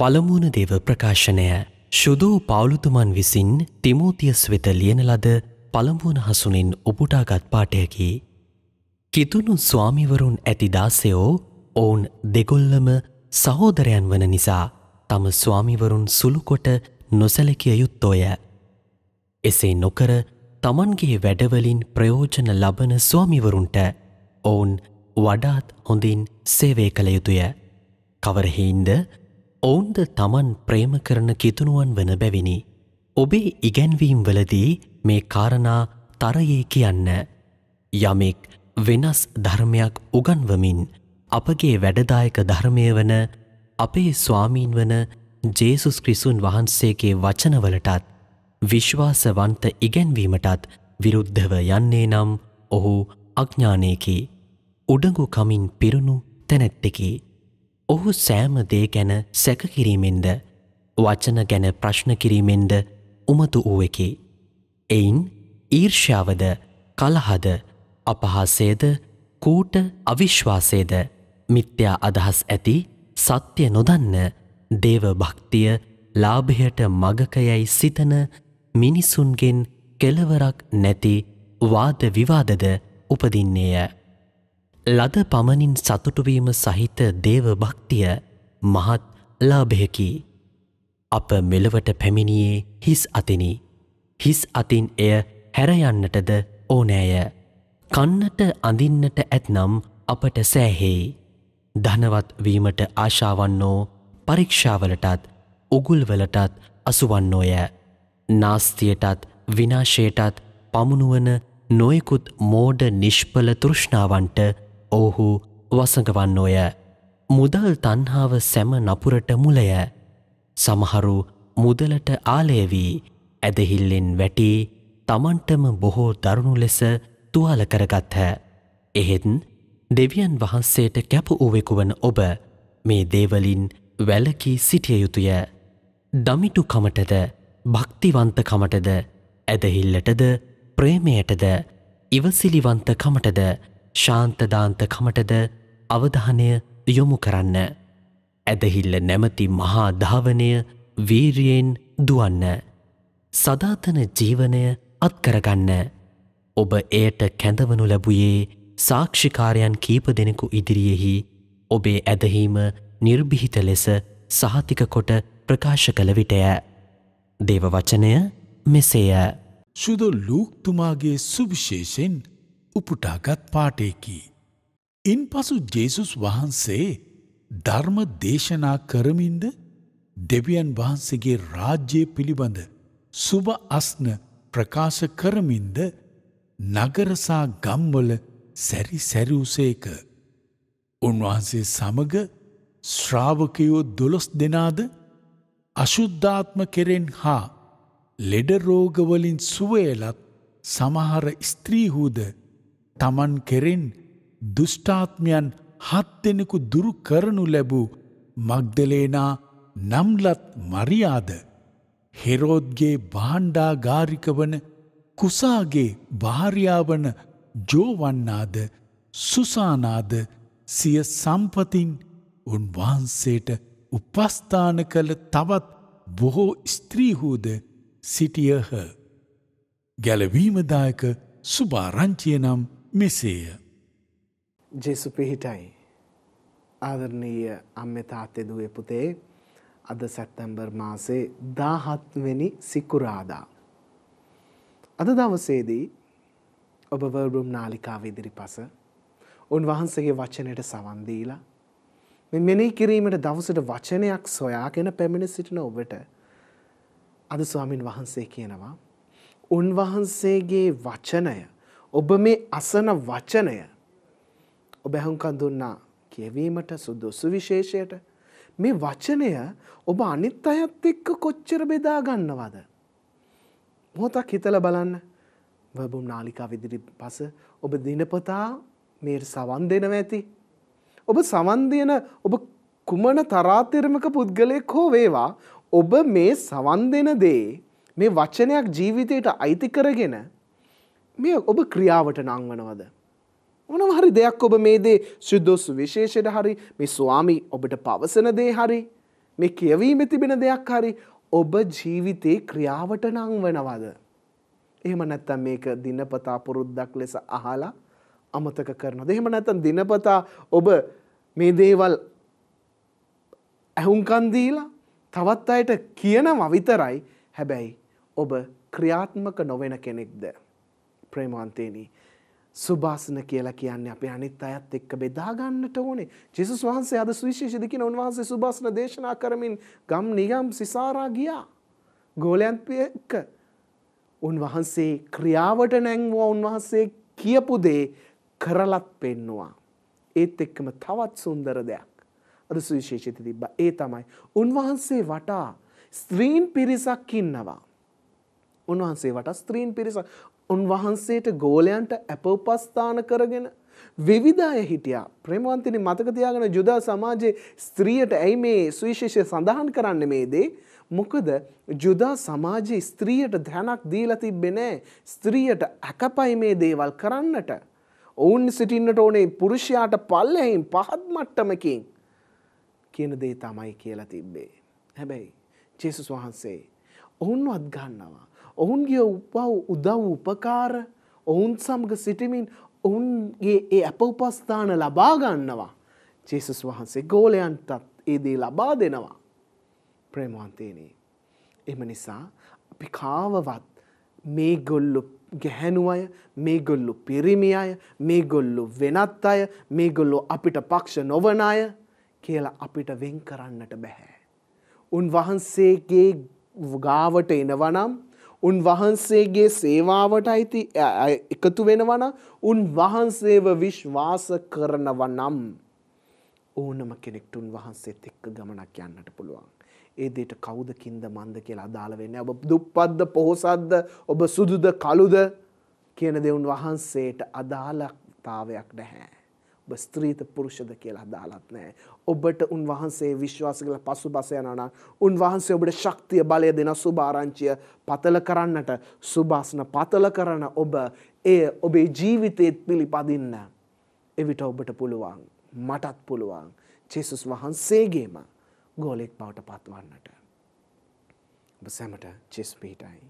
පළමුුණ දෙව ප්‍රකාශනය ශුදූ පවුලුතුමන් විසින් තිමෝතියස් වෙත ලියන ලද පළඹුවන හසුනින් උපුටාගත් පාටයකි. කිතුුණු ස්වාමිවරුන් ඇති දාසයෝ ඔවුන් දෙගොල්ලම සහෝදරයන් වන නිසා තම ස්වාමිවරුන් සුළුකොට නොසැලකිය යුත්තෝය. එසේ නොකර තමන්ගේ වැඩවලින් ප්‍රයෝජන ලබන ස්වාමිවරුන්ට ඔවුන් වඩාත් හොඳින් සේවය කළ යුතුය. කවරහෙයින්ද ඔවුන්ද තමන් ප්‍රේම කරන කිතුනුවන් වන බැවිනි. ඔබේ ඉගැන්වීම් වලදී මේ කාරණා තරයේ කියන්න. යමෙක් වෙනස් ධර්මයක් උගන්වමින් අපගේ වැඩදායක ධර්මය වන අපේ ස්වාමීන් වන ජේසුස් ක්‍රිසුන් වහන්සේගේ වචනවලටත් විශ්වාසවන්ත ඉගැන්වීමටත් විරුද්ධව යන්නේ නම් ඔහු අඥ්ඥානයකි උඩගු කමින් පිරුණු තැනැත්තෙකි. ඔහු සෑම දේ ගැන සැකකිරීමෙන්ද වචන ගැන ප්‍රශ්න කිරීමෙන්ද උමතු වූවකි. එයින් ඊර්ෂාවද කලහද අපහාසේද කූට අවිශ්වාසේද මිත්‍යා අදහස් ඇති සත්‍ය නොදන්න දේව භක්තිය ලාභයට මගකයයි සිතන මිනිසුන්ගෙන් කෙලවරක් නැති වාද විවාදද උපදින්නේය. ලද පමණින් සතුටුවීම සහිත දේව භක්තිය මහත් ලාභයකි. අප මෙලවට පැමිණියේ හිස් අතිනි. හිස් අතින් එය හැරයන්නටද ඕනෑය. කන්නට අඳින්නට ඇත්නම් අපට සෑහෙයි. ධනවත් වීමට ආශාවන්නෝ පරීක්ෂාවලටත් උගුල්වලටත් අසුවන්නෝය. නාස්තියටත් විනාශයටත් පමුණුවන නොයෙකුත් මෝඩ නිෂ්පල තෘෂ්ණාවන්ට ඔහු වසඟවන්නෝය. මුදල් තන්හාාව සැම නපුරට මුලය. සමහරු මුදලට ආලයවී ඇදහිල්ලෙන් වැටි තමන්ටම බොහෝ දරුණු ලෙස තුවාල කරගත්හ. එහෙත්න් දෙවියන් වහන්සේට කැප වූවෙකුවන ඔබ මේ දේවලින් වැලකී සිටිය යුතුය. දමිටුකමටද භක්තිවන්තකමටද ඇදහිල්ලටද ප්‍රේමයටද ඉවසිලිවන්තකමටද ශාන්තදාන්තකමටද අවධානය යොමු කරන්න. ඇදහිල්ල නැමති මහා ධාවනය වීරියෙන් දුවන්න. සධාතන ජීවනය අත්කරගන්න. ඔබ එයට කැඳවනු ලැබුයේ සාක්ෂිකාරයන් කීප දෙනෙකු ඉදිරියෙහි ඔබේ ඇදහීම නිර්භිහිත ලෙස සහතික කොට ප්‍රකාශ කළ විටය. දේව වචනය මෙසේය ශුද ලූක්තුමාගේ සුවිශේෂෙන් උපුටාගත් පාටයකි. ඉන් පසු ජේසුස් වහන්සේ ධර්ම දේශනා කරමින්ද දෙවියන් වහන්සේගේ රාජ්‍යය පිළිබඳ සුභ අස්න ප්‍රකාශ කරමින්ද නගරසා ගම්වල සැරි සැරූසේක. උන්වහන්සේ සමග ශ්‍රාවකයෝ දොළොස් දෙනාද අශුද්ධාත්ම කෙරෙන් හා ලෙඩරෝගවලින් සුවයලත් සමහර ස්ත්‍රීහූද තමන් කෙරෙන් දුෂ්ටාත්මයන් හත් දෙනෙකු දුරු කරනු ලැබූ මක්දලේනා නම්ලත් මරියාද හෙරෝද්ගේ බාණ්ඩාගාරික වන කුසාගේ භාර්යාවන ජෝවන්නාද සුසානාද සිය සම්පතින් උන්වහන්සේට උපස්ථාන කළ තවත් බොහෝ ස්ත්‍රීහූද සිටියහ. ගැලවීමදායක සුභාරංචිය නම් මෙසේය. ජෙසු පිහිටයි. ආදරණීය අම්ම තාත්තෙදුවේ පුතේ අද සැප්තැම්බර් මාසේ දාහත්වෙනි සිකුරාදා. අද දවසේදී ඔබ වර්බුම් නාලිකාව ඉදිරි පස උන්වහන්සගේ වචනයට සවන්දීලා මේ මෙනෙහි කිරීමට දවසට වචනයක් සොයාගෙන පැමිණ සිටින ඔබට අද ස්වාමින් වහන්සේ කියනවා උන්වහන්සේගේ වචනය ඔබ මේ අසන වචනය ඔබ ඇහුම්කන් දුන්නා කියවීමට සුදුසු විශේෂයට මේ වචනය ඔබ අනිත් අයත් එක්ක කොච්චර බෙදා ගන්නවද මොහොතක් හිතලා බලන්න වබුම් නාලිකා විදිරි පස ඔබ දිනපතා මේ සවන් දෙනවා ඇති ඔබ සවන් දෙන ඔබ කුමන තරාතිරමක පුද්ගලයෙක් හෝ වේවා ඔබ මේ සවන් දෙන දේ මේ වචනයක් ජීවිතයට අයිති කරගෙන මේ ඔබ ක්‍රියාවට නංවනවද මොනම හරි දෙයක් ඔබ මේ දේ සුද්දොස් විශේෂයට හරි මේ ස්වාමි ඔබට පවසන දේ හරි මේ කියවීම තිබෙන දෙයක් හරි ඔබ ජීවිතේ ක්‍රියාවට නංවනවද එහෙම නැත්තම් මේක දිනපතා පුරුද්දක් ලෙස අහලා අමතක කරනවා. එහෙම නැත්නම් දිනපතා ඔබ මේ දේවල් ඇහුම්කන් දීලා තවත් අයට කියනවා විතරයි. හැබැයි ඔබ ක්‍රියාත්මක නොවන කෙනෙක්ද? ප්‍රේමාන්තේනි සුභාසන කියලා කියන්නේ අපේ අනිත් අයත් එක්ක බෙදා ගන්නට ඕනේ. ජේසුස් වහන්සේ අද සුවිශේෂිත කියන උන්වහන්සේ සුභාසන දේශනා කරමින් ගම් නිගම් සිසාරා ගියා. ගෝලයන් එක්ක උන්වහන්සේ ක්‍රියාවට නැංවුවා උන්වහන්සේ කියපු දේ කරලත් පෙන්නවා. ඒත් එක්කම තවත් සුන්දර දෙයක්. අද සුවිශේෂිත තිබ්බා. ඒ තමයි උන්වහන්සේ වටා ස්ත්‍රීන් පිරිසක් ඉන්නවා. උන්වහන්සේ වටා ස්ත්‍රීන් පිරිසක් උන්වහන්සේට ගෝලයන්ට අපෝපස්ථාන කරගෙන විවිධ අය හිටියා. ප්‍රේමවන්තිනි මතක තියාගෙන ජුදා සමාජයේ ස්ත්‍රියට ඇයි මේ සුවිශේෂය සඳහන් කරන්නේ මේ දේ? මොකද ජුදා සමාජයේ ස්ත්‍රියට ධනක් දීලා තිබ්බේ නැහැ. ස්ත්‍රියට අකපයි මේ දේවල් කරන්නට. ඔවුන් සිටින්නට ඕනේ පුරුෂයාට පල්ලෙහින් පහත් මට්ටමකින් කියන දේ තමයි කියලා තිබ්බේ. හැබැයි ජේසුස් වහන්සේ ඔවුන්ව අත්ගන්නවා. ඔවුන්ගේ උපව් උදව් උපකාර ඔවුන් සමග සිටිමින් ඔවුන්ගේ ඒ අප උපස්ථාන ලබා ගන්නවා. ජේසුස් වහන්සේ ගෝලයන්ටත් ඒ දේ ලබා දෙනවා. ප්‍රේමවන්තේනේ. එම නිසා අපි කාවවත් මේ ගොල්ලු ගැහැණු අය මේගොල්ලු පිරිමි අය මේගොල්ලු වෙනත් අය මේගොල්ලු අපිට පක්ෂ නොවන අය කියලා අපිට වෙන් කරන්නට බැහැ. උන්වහන්සේගේ ගාවට එනවනම් උන්වහන්සේගේ සේවාවට අයිති එකතු වෙනවන උන්වහන්සේව විශ්වාස කරනව නම් ඕනම කෙනෙක්ට උන්වහන්සේත් එක්ක ගමනක් යන්නට පුළුවන්. ඒ දෙයට කවුද කින්ද මන්ද කියලා අදාළ වෙන්නේ. ඔබ දුප්පත්ද පොහොසත්ද ඔබ සුදුද කළුද කියන දෙවුන් වහන්සේට අදාළතාවයක් නැහැ. ඔබ ස්ත්‍රීත පුරුෂද කියලා අදාළත් නැහැ. ඔබට උන්වහන්සේ විශ්වාස කරලා පසුබස යනවා නම් උන්වහන්සේ ඔබට ශක්තිය බලය දෙන සුභ ආරංචිය පතල කරන්නට සුභාසන පතල කරන ඔබ එය ඔබේ ජීවිතයේත් පිළිපදින්න. එවිට ඔබට පුළුවන් මටත් පුළුවන්. ජේසුස් වහන්සේගේම ගෝලෙක් බවට පත්වන්නට. ඔබ සැමට චෙස් පිහිටයි.